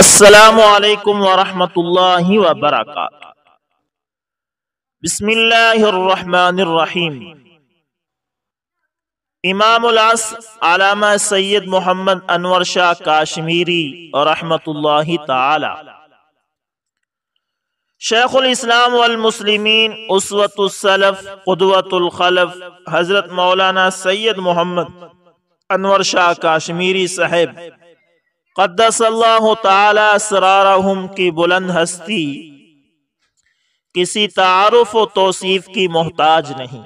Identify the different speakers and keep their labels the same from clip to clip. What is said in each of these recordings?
Speaker 1: असलकम वरहमतुल्लाहि वबरकात आलामा सैयद मोहम्मद अनवर शाह काश्मीरी रहमतुल्लाहि शेख शेखुल इस्लाम वल मुस्लिमीन हजरत मौलाना सैयद मोहम्मद अनवर शाह काश्मीरी साहब कद्दसल्लाहु की बुलंद हस्ती किसी तारफ व तोसीफ की मोहताज नहीं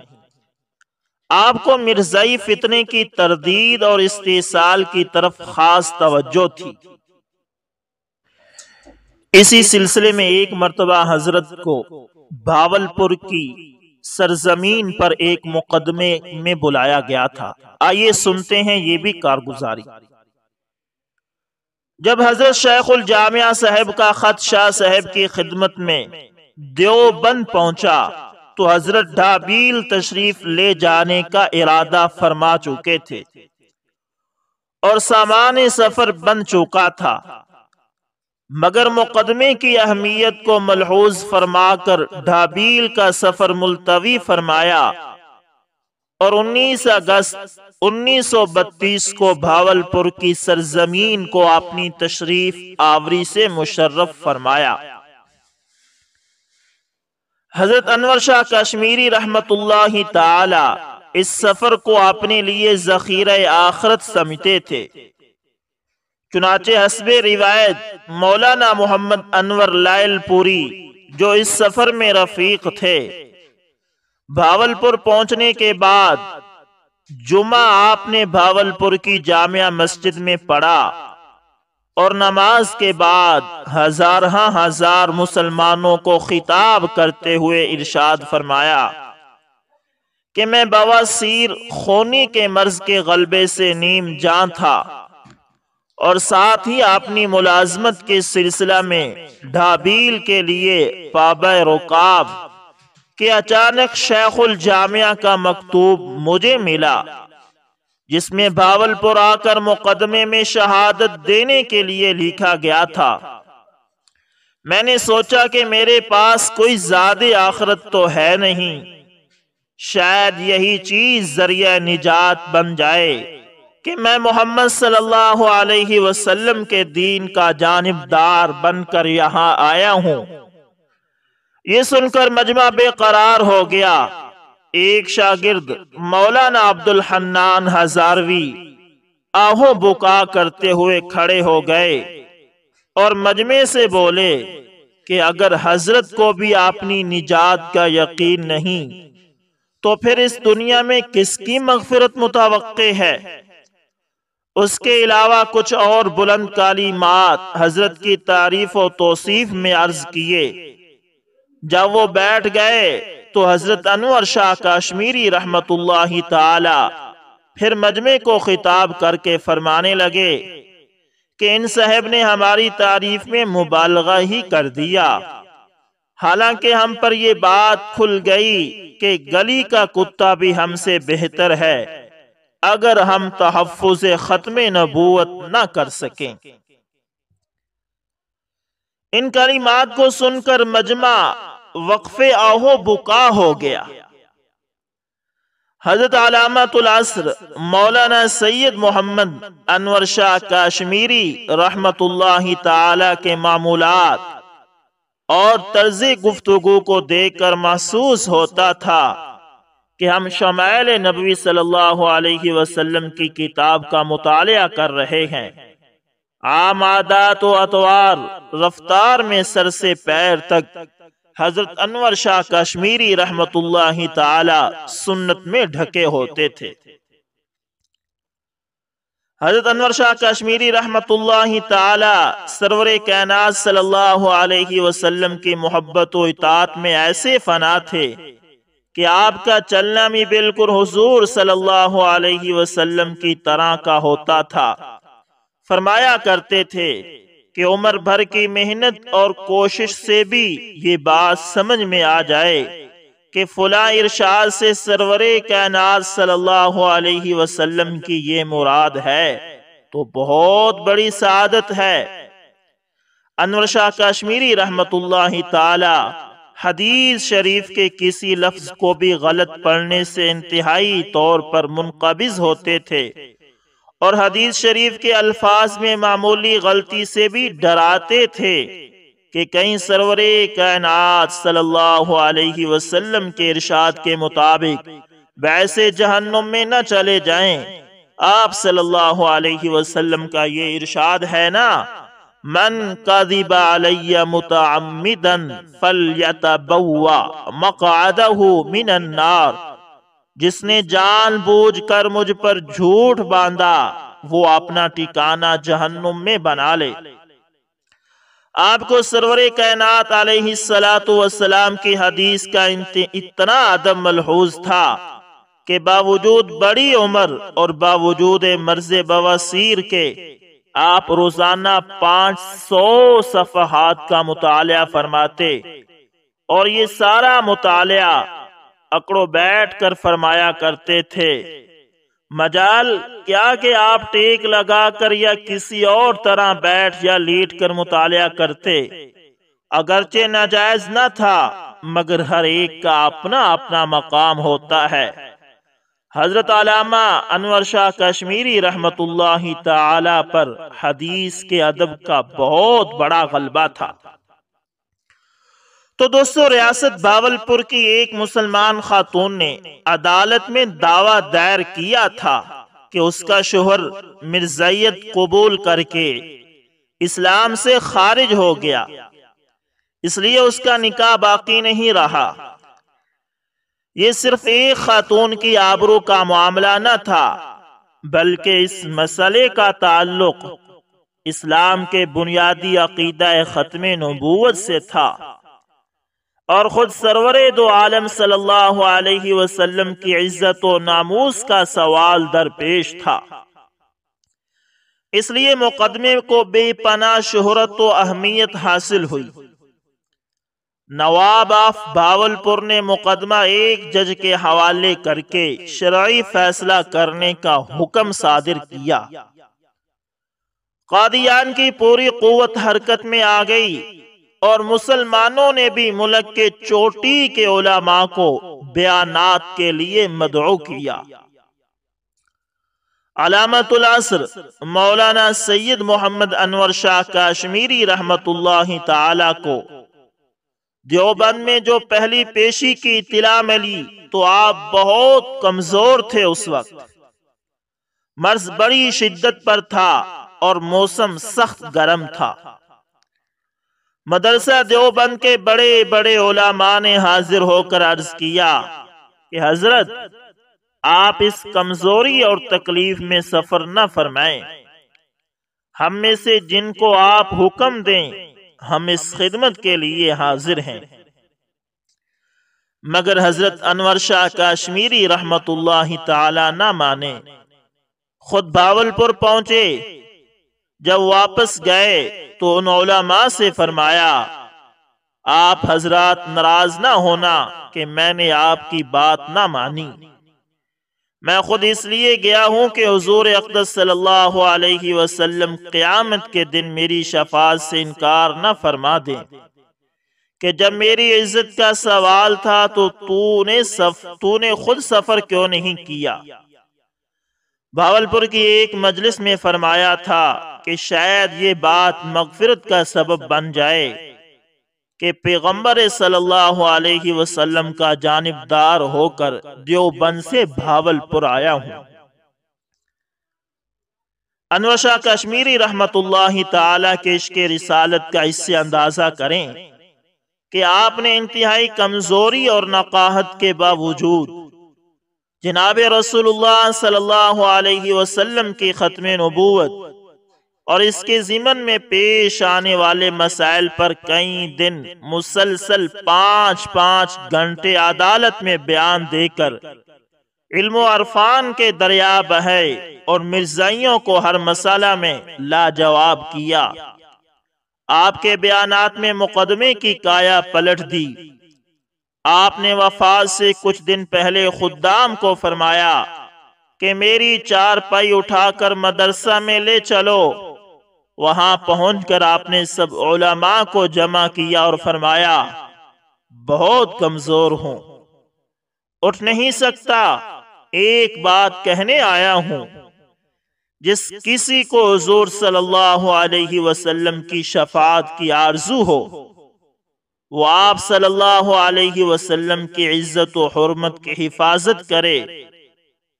Speaker 1: आपको मिर्जाई फितने की तरदीद और इस्तेसाल की तरफ खास तवज्जो थी इसी सिलसिले में एक मरतबा हजरत को भावलपुर की सरजमीन पर एक मुकदमे में बुलाया गया था आइए सुनते हैं ये भी कारगुजारी जब हजरत शेखुल जामिया साहब का खत शाह साहब की खिदमत में देवबंद पहुंचा तो हजरत ढाबील तशरीफ ले जाने का इरादा फरमा चुके थे और सामान सफर बन चुका था मगर मुकदमे की अहमियत को मलहूज फरमा कर ढाबील का सफर मुलतवी फरमाया और 19 अगस्त 1932 को भावलपुर की सरजमीन को अपनी तशरीफ आवरी से मुशर्रफ फरमाया हजरत अनवर शाह कश्मीरी रहमत ताला इस सफर को अपने लिए जखीरा आखरत समझते थे चुनाचे हसब रिवायत मौलाना मोहम्मद अनवर लायलपुरी जो इस सफर में रफीक थे भावलपुर पहुंचने के बाद जुमा आपने भावलपुर की जामिया मस्जिद में पढ़ा और नमाज के बाद हजारहा हजार मुसलमानों को खिताब करते हुए इरशाद फरमाया कि मैं बवासीर खोनी के मर्ज के गलबे से नीम जान था और साथ ही अपनी मुलाजमत के सिलसिला में ढाबील के लिए पाब रुकाब कि अचानक शेखुल जामिया का मकतूब मुझे मिला जिसमें भावलपुर आकर मुकदमे में शहादत देने के लिए लिखा गया था मैंने सोचा कि मेरे पास कोई ज्यादा आखरत तो है नहीं शायद यही चीज जरिया निजात बन जाए कि मैं मोहम्मद सल्लल्लाहु अलैहि वसल्लम के दीन का जानबदार बनकर यहाँ आया हूँ ये सुनकर मजमा बेकरार हो गया एक शागिर्द मौलाना अब्दुल हन्नान हजारवी आहो बुका करते हुए खड़े हो गए और मजमे से बोले कि अगर हजरत को भी अपनी निजात का यकीन नहीं तो फिर इस दुनिया में किसकी मगफरत मुतव है उसके अलावा कुछ और बुलंद काली मात हजरत की तारीफ और तोसीफ में अर्ज किए जब वो बैठ गए तो हजरत अनवर शाह काश्मीरी रहमत ताला फिर मजमे को खिताब करके फरमाने लगे कि इन साहब ने हमारी तारीफ में मुबालगा ही कर दिया हालांकि हम पर यह बात खुल गई कि गली का कुत्ता भी हमसे बेहतर है अगर हम तहफ़ ख़त्म नबूत न कर सकें इन कलीमात को सुनकर मजमा वक्फे आहो बुका हो गया हजरत अलामतुलसर मौलाना सैयद मोहम्मद अनवर शाह काश्मीरी रहमत के मामूलत और तर्ज गुफ्तु को देखकर महसूस होता था कि हम शमैल नबी सल्लल्लाहु अलैहि वसल्लम की किताब का मुताल कर रहे हैं आम आदात अतवार रफ्तार में सर से पैर तक हजरत अनवर शाह कश्मीरी रहमत सुन्नत में ढके होते थे हजरत अनवर शाह कश्मीरी रहमत सरवर कैनात सल्लल्लाहु अलैहि वसल्लम की मोहब्बत इतात में ऐसे फना थे कि आपका चलना भी बिल्कुल हुजूर सल्लल्लाहु अलैहि वसल्लम की तरह का होता था फरमाया करते थे कि उम्र भर की मेहनत और कोशिश से भी ये बात समझ में आ जाए कि फुला इरशाद से सरवर कैनात सल्लल्लाहु अलैहि वसल्लम की ये मुराद है तो बहुत बड़ी सादत है अनवर शाह कश्मीरी रहमत ताला हदीस शरीफ के किसी लफ्ज को भी गलत पढ़ने से इंतहाई तौर पर मुनकबिज होते थे और हदीस शरीफ के अल्फाज में मामूली गलती से भी डराते थे कि कई सरवर कायनात सल्लल्लाहु अलैहि वसल्लम के इरशाद के मुताबिक वैसे जहन्नुम में न चले जाएं आप सल्लल्लाहु अलैहि वसल्लम का ये इरशाद है ना मन कदिबा अलैया मुतअम्मिदन फलयतबव्वा मक़अदहु मिनन्नार जिसने जानबूझकर मुझ पर झूठ बांधा वो अपना टिकाना जहन्नुम में बना ले आपको सरवर कायनात सलाम की हदीस का इतना अदम मलहूज था कि बावजूद बड़ी उम्र और बावजूद मर्ज बवासीर के आप रोजाना पांच सौ सफहात का मुताल फरमाते और ये सारा मुताल अकड़ो बैठ कर फरमाया करते थे मजाल क्या के आप टेक लगा कर या किसी और तरह बैठ या लेट कर मुताया करते अगरचे नाजायज न ना था मगर हर एक का अपना अपना मकाम होता है हजरत आलामा अनवर शाह कश्मीरी रहमत पर हदीस के अदब का बहुत बड़ा गलबा था तो दोस्तों रियासत बावलपुर की एक मुसलमान खातून ने अदालत में दावा दायर किया था कि उसका शोहर मिर्जाइत कबूल करके इस्लाम से खारिज हो गया इसलिए उसका निकाह बाकी नहीं रहा ये सिर्फ एक खातून की आबरू का मामला न था बल्कि इस मसले का ताल्लुक इस्लाम के बुनियादी अकीदा ख़त्म नबूत से था और ख़ुद सरवर दो आलम सल्लल्लाहु अलैहि वसल्लम की इज्जत व नामूस का सवाल दरपेश था इसलिए मुकदमे को बेपना शहरत व अहमियत हासिल हुई नवाब ऑफ बावलपुर ने मुकदमा एक जज के हवाले करके शराय फैसला करने का हुक्म सादिर किया कादियान की पूरी कुत हरकत में आ गई और मुसलमानों ने भी मुल्क के चोटी के ओलामा को बयानात के लिए मदो किया अलामतुल असर मौलाना सैयद मोहम्मद अनवर शाह कश्मीरी रहमत ताला को देवबंद में जो पहली पेशी की इतला मिली तो आप बहुत कमजोर थे उस वक्त मर्ज बड़ी शिद्दत पर था और मौसम सख्त गर्म था मदरसा देवबंद के बड़े बड़े ओलामा ने हाजिर होकर अर्ज किया कि हजरत आप इस कमजोरी और तकलीफ में सफर न फरमाए हम में से जिनको आप हुक्म दें हम इस खिदमत के लिए हाजिर हैं मगर हजरत अनवर शाह काश्मीरी रहमत ना माने खुद भावलपुर पहुंचे जब वापस गए तो उन उलमा से फरमाया आप हजरत नाराज ना होना कि मैंने आपकी बात ना मानी मैं खुद इसलिए गया हूं कि हजूर अकदस सल्लल्लाहु अलैहि वसल्लम क़यामत के दिन मेरी शफात से इनकार न फरमा दें कि जब मेरी इज्जत का सवाल था तो तूने सफ तूने खुद सफ़र क्यों नहीं किया भावलपुर की एक मजलिस में फरमाया था कि शायद ये बात मगफरत का सबब बन जाए कि पैगम्बर सल्लल्लाहु अलैहि वसल्लम का जानबदार होकर देवबंद से भावलपुर आया हूँ अनवशा कश्मीरी रहमत ताला के इश्क रिसालत का इससे अंदाज़ा करें कि आपने इंतहाई कमज़ोरी और नकाहत के बावजूद जनाब रसूलुल्लाह सल्लल्लाहु अलैहि वसल्लम की ख़त्म नबूत और इसके जिमन में पेश आने वाले मसाइल पर कई दिन मुसलसल पांच पांच घंटे अदालत में बयान देकर इल्म अरफान के दरिया बहे और मिर्जाइयों को हर मसाला में लाजवाब किया आपके बयान में मुकदमे की काया पलट दी आपने वफात से कुछ दिन पहले खुदाम को फरमाया कि मेरी चार पाई उठाकर मदरसा में ले चलो वहां पहुँच कर आपने सब ओलमा को जमा किया और फरमाया बहुत कमज़ोर हूं उठ नहीं सकता एक बात कहने आया हूं जिस किसी को हजूर सल्लल्लाहु अलैहि वसल्लम की शफात की आरजू हो वो आप सल्लल्लाहु अलैहि वसल्लम की इज्जत और हरमत की हिफाजत करे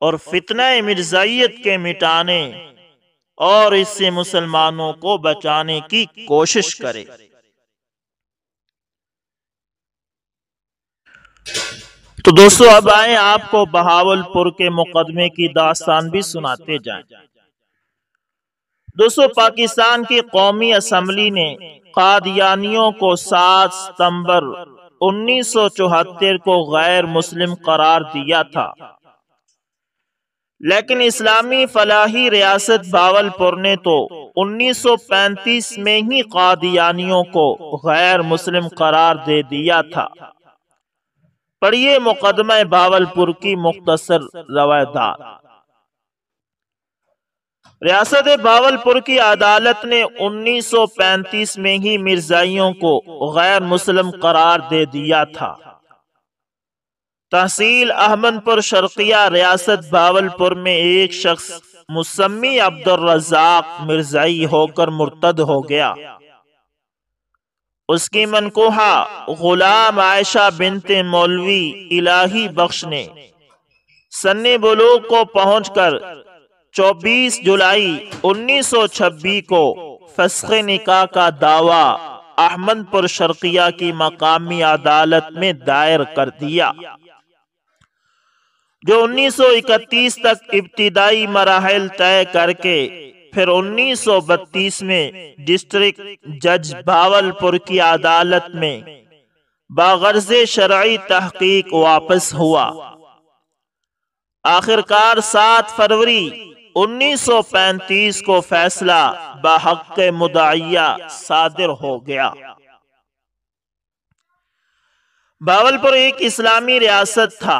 Speaker 1: और फितना मिर्जाइत के मिटाने और इससे मुसलमानों को बचाने की कोशिश करे तो दोस्तों अब आए आपको बहावलपुर के मुकदमे की दास्तान भी सुनाते जाएं। दोस्तों पाकिस्तान की कौमी असम्बली ने कादियानियों को 7 सितंबर 1974 को गैर मुस्लिम करार दिया था लेकिन इस्लामी फलाही रियासत बावलपुर ने तो 1935 में ही कादियानियों को गैर मुस्लिम करार दे दिया था पढ़िए मुकदमा बावलपुर की मुख्तसर रवायदार रियासत बावलपुर की अदालत ने 1935 में ही मिर्जाइयों को गैर मुस्लिम करार दे दिया था तहसील अहमदपुर शर्किया रियासत बावलपुर में एक शख्स मुसम्मी रजाक मिर्जाई होकर मुर्तद हो गया उसकी मनकोहा गुलाम आयशा बिनते मौलवी इलाही बख्श ने सन्ने बलोक को पहुंचकर 24 जुलाई 1926 को फसक निका का दावा अहमदपुर शर्किया की मकामी अदालत में दायर कर दिया जो 1931 तक इब्तदाई मराहल तय करके फिर 1932 में डिस्ट्रिक्ट जज बावलपुर की अदालत में बागर्ज शराई तहकीक वापस हुआ आखिरकार 7 फरवरी 1935 को फैसला बहक मुदाइया सादिर हो गया बावलपुर एक इस्लामी रियासत था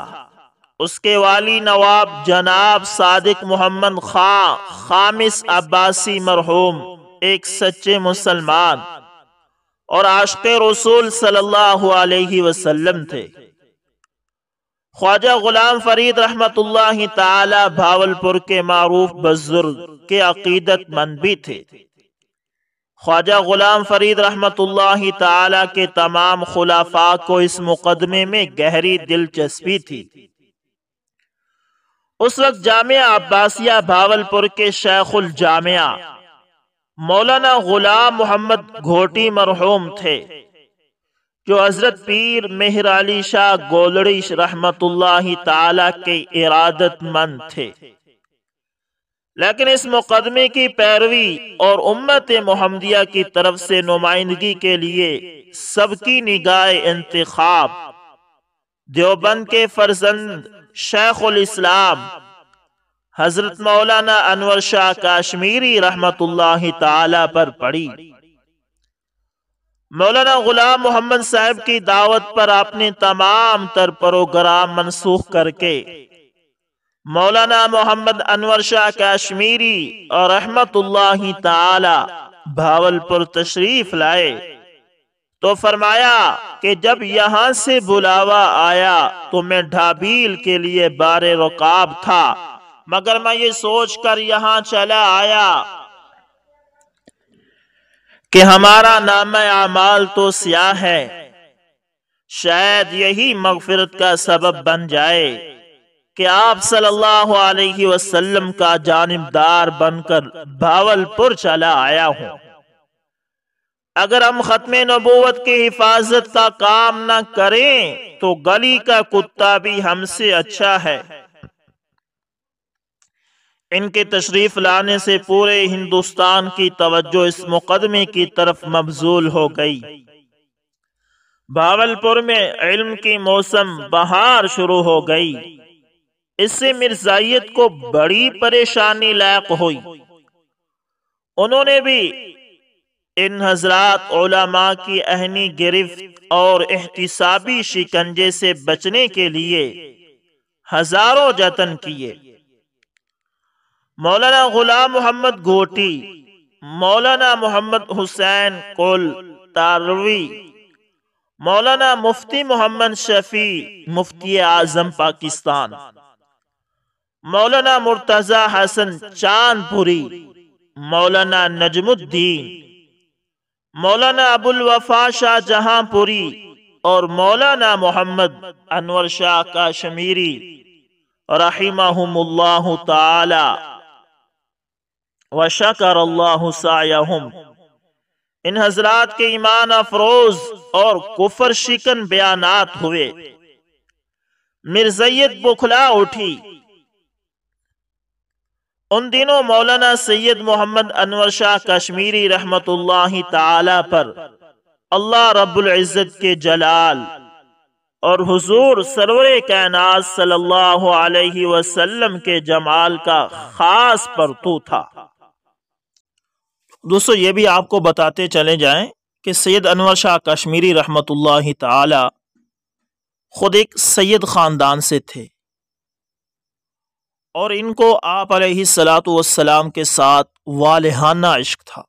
Speaker 1: उसके वाली नवाब जनाब सादिक मोहम्मद खां खामिस अब्बासी मरहूम एक सच्चे मुसलमान और आशक रसूल सल्लल्लाहु अलैहि वसल्लम थे ख्वाजा गुलाम फरीद रहमत भावलपुर के मरूफ बुजुर्ग के अकीदतमंद भी थे ख्वाजा गुलाम फरीद रहमत के तमाम खुलाफा को इस मुकदमे में गहरी दिलचस्पी थी उस वक्त जामिया अब्बासिया भावलपुर के शेखुल जामिया मौलाना गुलाम मोहम्मद घोटी मरहूम थे जो हजरत पीर मेहर अली शाह गोलड़ी रहमत ताला के इरादत मंद थे लेकिन इस मुकदमे की पैरवी और उम्मत मोहम्मदिया की तरफ से नुमाइंदगी के लिए सबकी निगाह इंतखाब देवबंद के फर्जंद शेखुल इस्लाम हजरत मौलाना अनवर शाह काश्मीरी रहमतुल्लाह ताला पर पड़ी मौलाना गुलाम मोहम्मद साहब की दावत पर आपने तमाम तर प्रोग्राम मनसूख करके मौलाना मोहम्मद अनवर शाह काश्मीरी और रहमतुल्लाह ताला भावलपुर तशरीफ लाए तो फरमाया कि जब यहाँ से बुलावा आया तो मैं ढाबील के लिए बारे रकाब था मगर मैं ये सोच कर यहाँ चला आया कि हमारा नाम आमाल तो स्याह है शायद यही मगफरत का सबब बन जाए कि आप सल्लल्लाहु अलैहि वसल्लम का जानबदार बनकर भावलपुर चला आया हूँ अगर हम ख़त्म नबूवत की हिफाजत का काम न करें तो गली का कुत्ता भी हमसे अच्छा है इनके तशरीफ लाने से पूरे हिंदुस्तान की तवज्जो इस मुकदमे की तरफ मबजूल हो गई भावलपुर में इल्म की मौसम बहार शुरू हो गई इससे मिर्जाइत को बड़ी परेशानी लायक हुई उन्होंने भी इन हजरात की अहनी गिरफ्त और एहतसाबी शिकंजे से बचने के लिए हजारों जतन किए मौलाना गुलाम मोहम्मद गोटी मौलाना मोहम्मद हुसैन कोल तारवी मौलाना मुफ्ती मोहम्मद शफी मुफ्ती आजम पाकिस्तान मौलाना मुर्तजा हसन चांदपुरी मौलाना नजमुद्दीन मौलाना अबुल वफा शाह जहांपुरी और मौलाना मोहम्मद अनवर शाह काश्मीरी रही वशकर इन हजरात के ईमान अफरोज और कुफर शिकन बयानात हुए मिर्जयत बुखला उठी उन दिनों मौलाना सैयद मोहम्मद अनवर शाह कश्मीरी रहमत ताला पर अल्लाह रब्बुल इज़्ज़त के जलाल और हुजूर सरवर कायनात सल्लल्लाहु अलैहि वसल्लम के जमाल का खास परतू था दोस्तों ये भी आपको बताते चले जाएं कि सैयद अनवर शाह कश्मीरी रहमत ताला खुद एक सैयद ख़ानदान से थे और इनको आप सलाम के साथ वालहाना इश्क था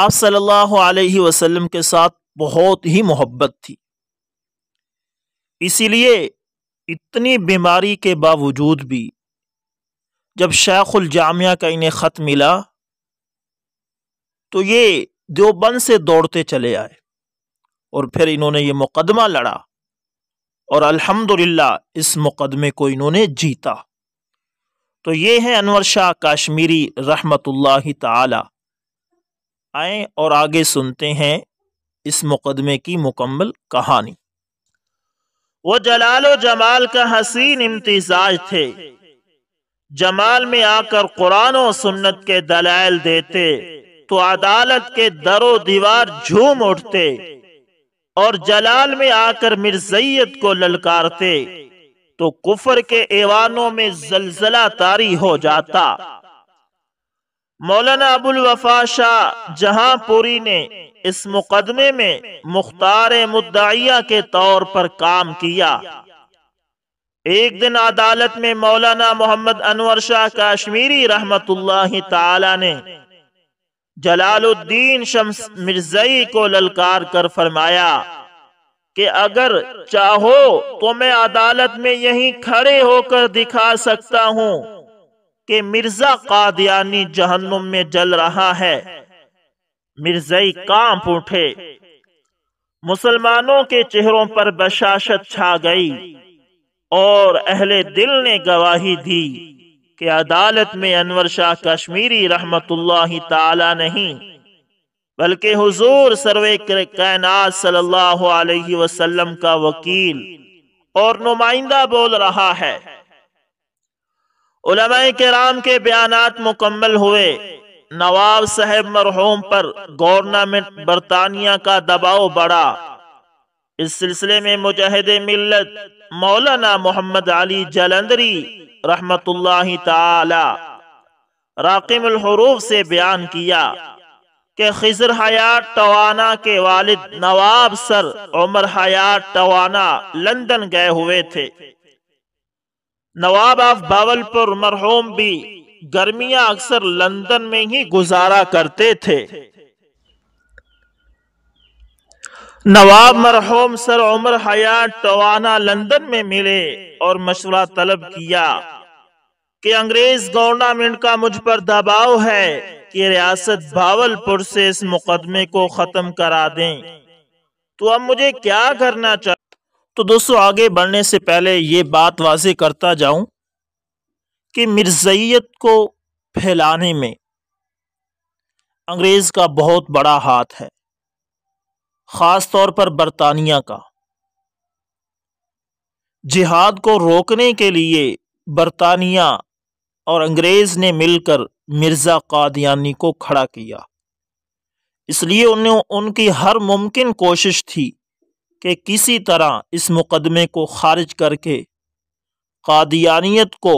Speaker 1: आप सल्लल्लाहु अलैहि वसल्लम के साथ बहुत ही मोहब्बत थी इसीलिए इतनी बीमारी के बावजूद भी जब शेखुल जामिया का इन्हें ख़त मिला तो ये देवबंद से दौड़ते चले आए और फिर इन्होंने ये मुकदमा लड़ा और अल्हम्दुलिल्लाह इस मुकदमे को इन्होंने जीता तो ये है अनवर शाह काश्मीरी रहमतुल्लाह ताला आए और आगे सुनते हैं इस मुकदमे की मुकम्मल कहानी वो जलाल जमाल का हसीन इम्तजाज थे जमाल में आकर कुरान और सुन्नत के दलाल देते तो अदालत के दरो दीवार झूम उठते और जलाल में आकर मिर्जैत को ललकारते तो कुफर के एवानों में जलजला तारी हो जाता मौलाना अबुल वफा शाह जहांपुरी ने इस मुकदमे में मुख्तार मुद्दाइया के तौर पर काम किया एक दिन अदालत में मौलाना मोहम्मद अनवर शाह काश्मीरी रहमतुल्लाह ताला ने जलालुद्दीन शम्स मिर्जई को ललकार कर फरमाया कि अगर चाहो तो मैं अदालत में यहीं खड़े होकर दिखा सकता हूं कि मिर्जा कादयानी जहन्नुम में जल रहा है मिर्जई कांप उठे मुसलमानों के चेहरों पर बशाशत छा गई और अहले दिल ने गवाही दी कि अदालत में अनवर शाह कश्मीरी रहमत ताला नहीं बल्कि हुजूर सर्वे कायनात सल्लल्लाहु अलैहि वसल्लम का वकील और नुमाइंदा बोल रहा है कराम के बयान मुकम्मल हुए नवाब साहब मरहूम पर गवर्नमेंट बरतानिया का दबाव बढ़ा इस सिलसिले में मुजाहिद मिल्लत मौलाना मोहम्मद अली जलंदरी रहमतुल्लाह से बयान किया कि खिजर हयात तवाना के वालिद नवाब सर उमर हयात तवाना लंदन गए हुए थे नवाब ऑफ बावलपुर मरहूम भी गर्मियां अक्सर लंदन में ही गुजारा करते थे नवाब मरहूम सर उमर हयात टवाना लंदन में मिले और मशवरा तलब किया कि अंग्रेज गवर्नमेंट का मुझ पर दबाव है कि रियासत भावलपुर से इस मुकदमे को ख़त्म करा दें तो अब मुझे क्या करना चाहिए तो दोस्तों आगे बढ़ने से पहले ये बात वाजे करता जाऊं कि मिर्जैत को फैलाने में अंग्रेज़ का बहुत बड़ा हाथ है ख़ास तौर पर बरतानिया का जिहाद को रोकने के लिए बरतानिया और अंग्रेज़ ने मिलकर मिर्ज़ा कादयानी को खड़ा किया इसलिए उन्हें उनकी हर मुमकिन कोशिश थी कि किसी तरह इस मुकदमे को खारिज करके कादियानियत को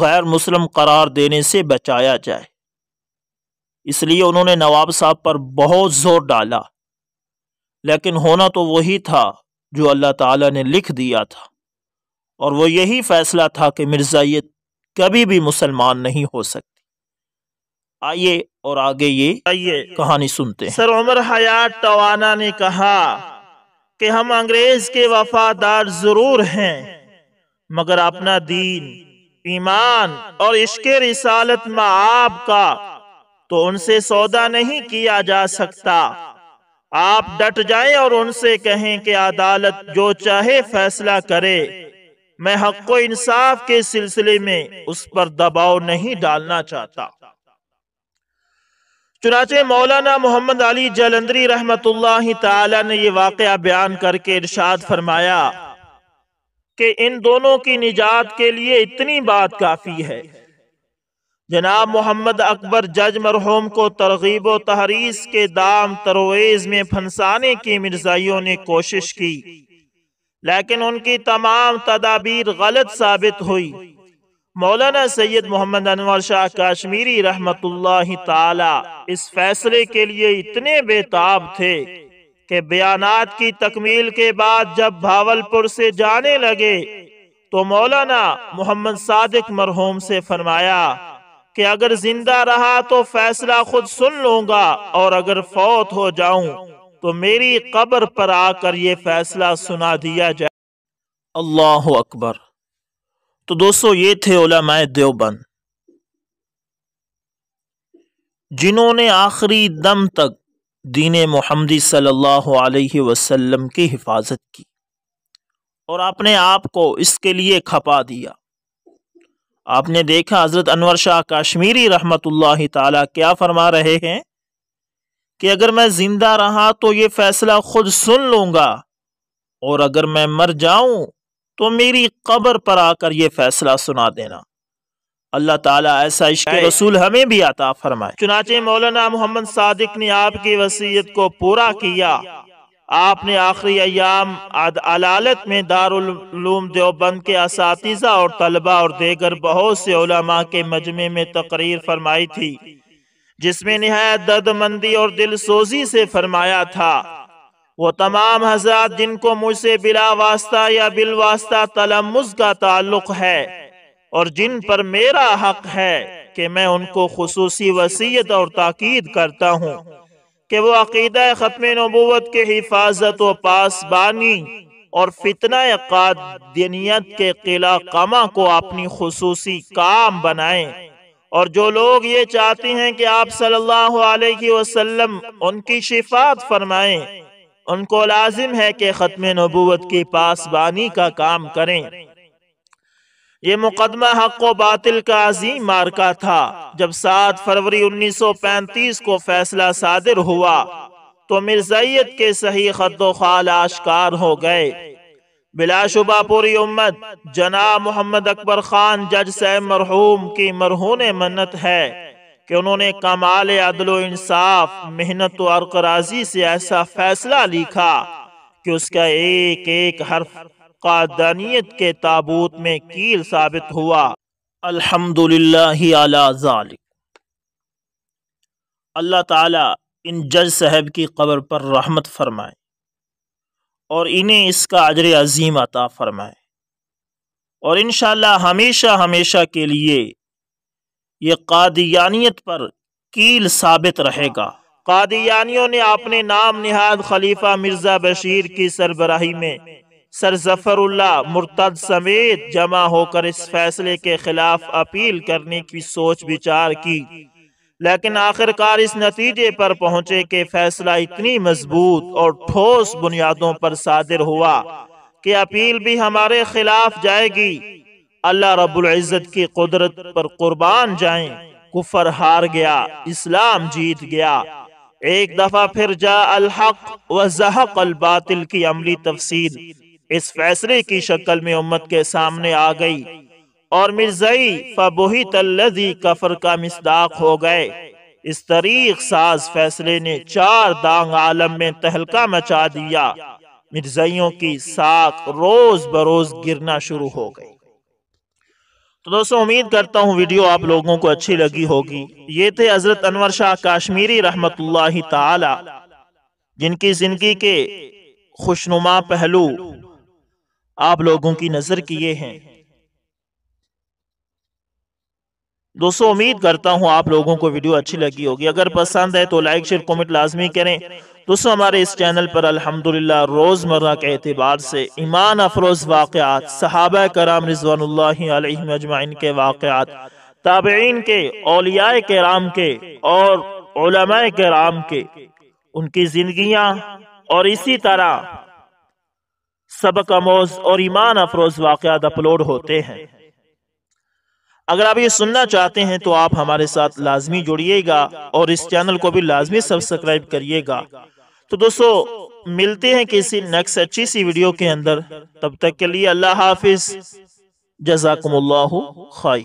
Speaker 1: गैर मुस्लिम करार देने से बचाया जाए इसलिए उन्होंने नवाब साहब पर बहुत ज़ोर डाला लेकिन होना तो वही था जो अल्लाह ताला ने लिख दिया था और वो यही फैसला था कि मिर्ज़ा ये कभी भी मुसलमान नहीं हो सकती आइए और आगे ये आइए कहानी सुनते हैं सर उमर हयात तवाना ने कहा कि हम अंग्रेज के वफादार जरूर हैं मगर अपना दीन ईमान और इश्क रिसालत में आपका तो उनसे सौदा नहीं किया जा सकता आप डट जाएं और उनसे कहें कि अदालत जो चाहे फैसला करे मैं हक इंसाफ के सिलसिले में उस पर दबाव नहीं डालना चाहता चुनाचे मौलाना मोहम्मद अली जलंदरी रहमत ने यह वाक़ बयान करके इरशाद फरमाया कि इन दोनों की निजात के लिए इतनी बात काफ़ी है जनाब मोहम्मद अकबर जज मरहूम को तरगीब व तहरीस के दाम तरवेज में फंसाने की मिर्जाइयों ने कोशिश की लेकिन उनकी तमाम तदाबीर गलत साबित हुई मौलाना सैयद मोहम्मद अनवर शाह कश्मीरी रहमत ताला इस फैसले के लिए इतने बेताब थे कि बयानात की तकमील के बाद जब भावलपुर से जाने लगे तो मौलाना मोहम्मद सादिक मरहूम से फरमाया कि अगर जिंदा रहा तो फैसला खुद सुन लूंगा और अगर फौत हो जाऊं तो मेरी कब्र पर आकर ये फैसला सुना दिया जाए अल्लाह अकबर तो दोस्तों ये थे ओलामाए देवबंद जिन्होंने आखिरी दम तक दीन मोहम्मदी सल्लल्लाहु अलैहि वसल्लम की हिफाजत की और अपने आप को इसके लिए खपा दिया आपने देखा हज़रत अनवर शाह काश्मीरी रहमत ला क्या फरमा रहे हैं कि अगर मैं ज़िंदा रहा तो ये फ़ैसला ख़ुद सुन लूंगा और अगर मैं मर जाऊं तो मेरी कब्र पर आकर ये फ़ैसला सुना देना अल्लाह ताला ऐसा इश्क रसूल हमें भी आता फरमाए चुनाचे मौलाना मोहम्मद सादिक ने आपकी वसीयत को पूरा किया आपने आखिरी अयाम अदालत में दारूम देवबंद के इस और तलबा और देगर बहुत से उलमा के मजमे में तकरीर फरमाई थी जिसमें नहायत दर्दमंदी और दिल सोजी से फरमाया था वो तमाम हजरात जिनको मुझसे बिला वास्ता या बिल वास्ता तलमुज का ताल्लुक है और जिन पर मेरा हक है कि मैं उनको खसूसी वसीयत और ताकीद करता हूँ कि वो अकीदा ख़त्म नबूत के हिफाजत व पासबानी और फितना कादनियत के किला कमा को अपनी खसूसी काम बनाए और जो लोग ये चाहते हैं कि आप सल्लल्लाहु अलैहि वसल्लम उनकी शिफात फरमाएं उनको लाजिम है कि ख़त्म नबूत की पासबानी का काम करें ये मुकदमा हक व बातिल का अजीम मार्का था जब 7 फरवरी 1935 को फैसला सादिर हुआ तो मिर्जैत के सही खदो खाल आशकार हो गए बिलाशुबा पूरी उम्मत जना मोहम्मद अकबर खान जज से मरहूम की मरहून मन्नत है कि उन्होंने कमाल अदलो इंसाफ मेहनत और कराजी से ऐसा फैसला लिखा कि उसका एक एक हर्फ कादानियत के ताबूत में कील साबित हुआ अल्हम्दुलिल्लाह अल्लाह ताला इन जज साहब की कब्र पर रहमत फरमाए और इन्हें इसका अजर अजीम अता फरमाए और इन हमेशा हमेशा के लिए ये कादियानियत पर कील साबित रहेगा कादियानियों ने अपने नाम निहाद खलीफा मिर्ज़ा बशीर की सरबराही में सर जफरुल्ला मुर्तद समेत जमा होकर इस फैसले के खिलाफ अपील करने की सोच विचार की लेकिन आखिरकार इस नतीजे पर पहुंचे कि फैसला इतनी मजबूत और ठोस बुनियादों पर सादिर हुआ कि अपील भी हमारे खिलाफ जाएगी अल्लाह रबुल्ज़त की कुदरत पर कुर्बान जाए कुफर हार गया इस्लाम जीत गया एक दफ़ा फिर जा अलहक व जहक अलबातिल की अमली तफसील इस फैसले की शक्ल में उम्मत के सामने आ गई और मिर्जई फबोही तल्लजी कफर का मिसदाक हो गए इस तरीक साज फैसले ने चार दांग आलम में तहलका मचा दिया मिर्जइयों की साख रोज बरोज गिरना शुरू हो गई तो दोस्तों उम्मीद करता हूँ वीडियो आप लोगों को अच्छी लगी होगी ये थे हजरत अनवर शाह काश्मीरी रहमत जिनकी जिंदगी के खुशनुमा पहलू आप लोगों की नजर किए हैं दोस्तों उम्मीद करता हूं आप लोगों को वीडियो अच्छी लगी होगी अगर पसंद है तो लाइक शेयर कमेंट लाजमी करें दोस्तों हमारे इस चैनल पर अल्हम्दुलिल्लाह रोज़मर्रा के एतबार से ईमान अफरोज़ वाक़ात सहाबा कराम रिजवान अजमाइन के वाक़ात ताबेन के अलिया कराम के और कराम के उनकी जिंदगियां और इसी तरह सबक आमोज और ईमान अफरोज वाकत अपलोड होते हैं अगर आप ये सुनना चाहते हैं तो आप हमारे साथ लाजमी जुड़िएगा और इस चैनल को भी लाजमी सब्सक्राइब करिएगा तो दोस्तों मिलते हैं किसी नेक्स्ट अच्छी सी वीडियो के अंदर तब तक के लिए अल्लाह हाफिज जजाकम्ला खाई